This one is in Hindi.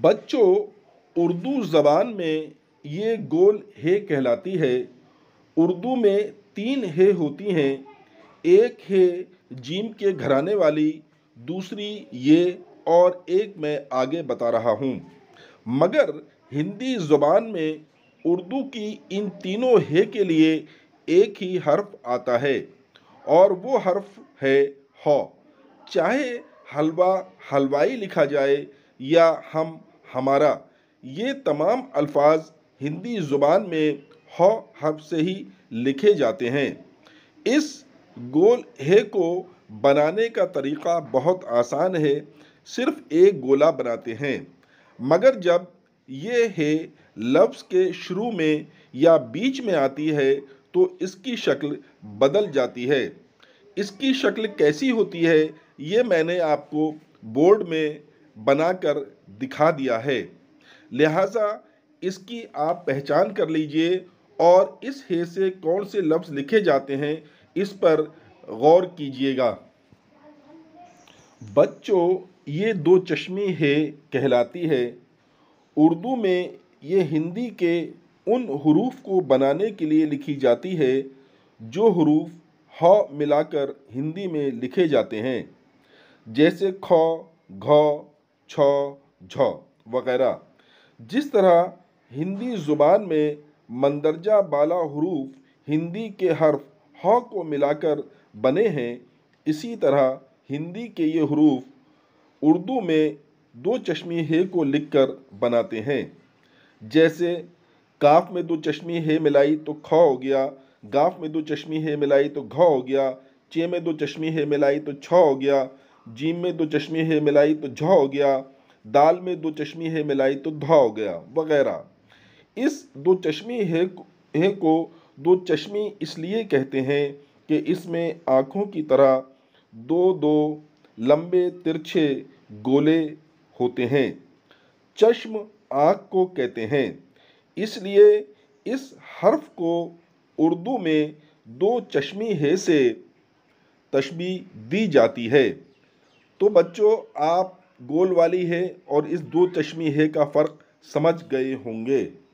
बच्चों उर्दू ज़बान में ये गोल हे कहलाती है उर्दू में तीन हे होती हैं एक है जीम के घराने वाली दूसरी ये और एक मैं आगे बता रहा हूँ मगर हिंदी ज़ुबान में उर्दू की इन तीनों हे के लिए एक ही हर्फ आता है और वो हर्फ है हौ चाहे हलवा हलवाई लिखा जाए या हम हमारा ये तमाम अल्फाज हिंदी ज़ुबान में हौ हर्फ से ही लिखे जाते हैं इस गोल हे को बनाने का तरीका बहुत आसान है सिर्फ एक गोला बनाते हैं मगर जब ये है लफ्ज़ के शुरू में या बीच में आती है तो इसकी शक्ल बदल जाती है इसकी शक्ल कैसी होती है ये मैंने आपको बोर्ड में बनाकर दिखा दिया है लिहाजा इसकी आप पहचान कर लीजिए और इस हे से कौन से लफ्ज़ लिखे जाते हैं इस पर गौर कीजिएगा बच्चों ये दो चश्मी है कहलाती है उर्दू में ये हिंदी के उन हरूफ को बनाने के लिए लिखी जाती है जो हरूफ ह मिलाकर हिंदी में लिखे जाते हैं जैसे ख घ छ झ वगैरह जिस तरह हिंदी ज़ुबान में मंदरजा बाला हरूफ हिंदी के हर्फ ह को मिलाकर बने हैं इसी तरह हिंदी के ये हरूफ उर्दू में दो चश्मी हे को लिखकर बनाते हैं जैसे काफ में दो चश्मी है मिलाई तो ख हो गया गाफ में दो चश्मी है मिलाई तो घ हो गया चे में दो चश्मी है मिलाई तो छ हो गया जीम में दो चश्मी है मिलाई तो झ हो गया दाल में दो चश्मी है मिलाई तो ध हो गया वगैरह इस दो चश्मी है है को दो चश्मी इसलिए कहते हैं कि इसमें आँखों की तरह दो दो लंबे तिरछे गोले होते हैं चश्म आँख को कहते हैं इसलिए इस हर्फ को उर्दू में दो चश्मी है से तशबी दी जाती है तो बच्चों आप गोल वाली है और इस दो चश्मी है का फ़र्क समझ गए होंगे